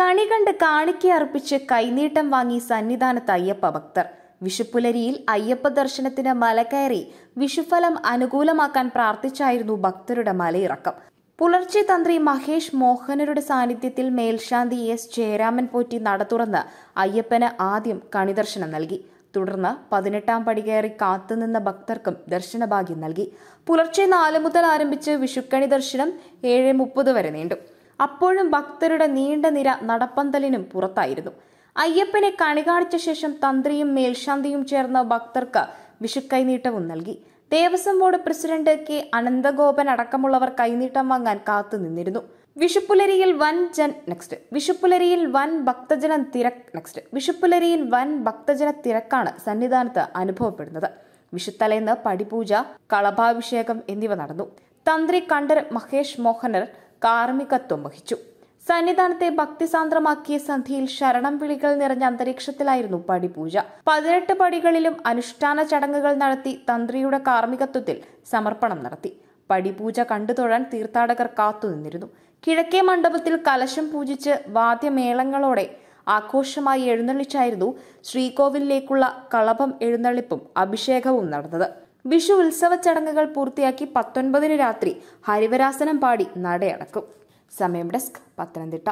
കണി കണ്ട് കാണിക്കയർപ്പിച്ച് കൈനീട്ടം വാങ്ങി സന്നിധാനത്ത് അയ്യപ്പ ഭക്തർ വിഷുപ്പുലരിയിൽ അയ്യപ്പ ദർശനത്തിന് മലകയറി വിഷുഫലം അനുകൂലമാക്കാൻ പ്രാർത്ഥിച്ചായിരുന്നു ഭക്തരുടെ മലയിറക്കം പുലർച്ചെ തന്ത്രി മഹേഷ് മോഹനരുടെ സാന്നിധ്യത്തിൽ മേൽശാന്തി എസ് ജയരാമൻ പോറ്റി നട തുറന്ന് അയ്യപ്പന് ആദ്യം കണിദർശനം നൽകി തുടർന്ന് പതിനെട്ടാം പടി കയറി കാത്തുനിന്ന ഭക്തർക്കും ദർശനഭാഗ്യം നൽകി പുലർച്ചെ നാല് മുതൽ ആരംഭിച്ച് വിഷുക്കണി ദർശനം ഏഴ് മുപ്പത് വരെ നീണ്ടു അപ്പോഴും ഭക്തരുടെ നീണ്ട നിര നടപ്പന്തലിനും പുറത്തായിരുന്നു അയ്യപ്പനെ കണികാണിച്ച ശേഷം തന്ത്രിയും മേൽശാന്തിയും ചേർന്ന ഭക്തർക്ക് വിഷുക്കൈനീട്ടവും നൽകി Devaswom board president K Ananthagopan അടക്കമുള്ളവർ കൈനീട്ടം വാങ്ങാൻ കാത്തു നിന്നിരുന്നു വിഷുപ്പുലരിയിൽ വൻ ജൻ നെക്സ്റ്റ് വിഷുപ്പുലരിയിൽ വൻ ഭക്തജന തിരക്ക് നെക്സ്റ്റ് വിഷുപ്പുലരിയിൽ വൻ ഭക്തജന തിരക്കാണ് സന്നിധാനത്ത് അനുഭവപ്പെടുന്നത് വിഷുത്തലേന്ന് പടിപൂജ കളഭാഭിഷേകം എന്നിവ നടന്നു തന്ത്രി കണ്ഠർ മഹേഷ് മോഹനർ കാർമ്മികത്വം വഹിച്ചു സന്നിധാനത്തെ ഭക്തിസാന്ദ്രമാക്കിയ സന്ധ്യയിൽ ശരണം വിളികൾ നിറഞ്ഞ അന്തരീക്ഷത്തിലായിരുന്നു പടിപൂജ പതിനെട്ട് പടികളിലും അനുഷ്ഠാന ചടങ്ങുകൾ നടത്തി തന്ത്രിയുടെ കാർമ്മികത്വത്തിൽ സമർപ്പണം നടത്തി പടിപൂജ കണ്ടുതൊഴാൻ തീർത്ഥാടകർ കാത്തുനിന്നിരുന്നു കിഴക്കേ മണ്ഡപത്തിൽ കലശം പൂജിച്ച് വാദ്യമേളങ്ങളോടെ ആഘോഷമായി എഴുന്നള്ളിച്ചായിരുന്നു ശ്രീകോവിലിലേക്കുള്ള കളഭം എഴുന്നള്ളിപ്പും അഭിഷേകവും നടന്നത് വിഷു ഉത്സവ ചടങ്ങുകൾ പൂർത്തിയാക്കി പത്തൊൻപതിന് രാത്രി ഹരിവരാസനം പാടി നടയടക്കും സമയം ഡെസ്ക് പത്തനംതിട്ട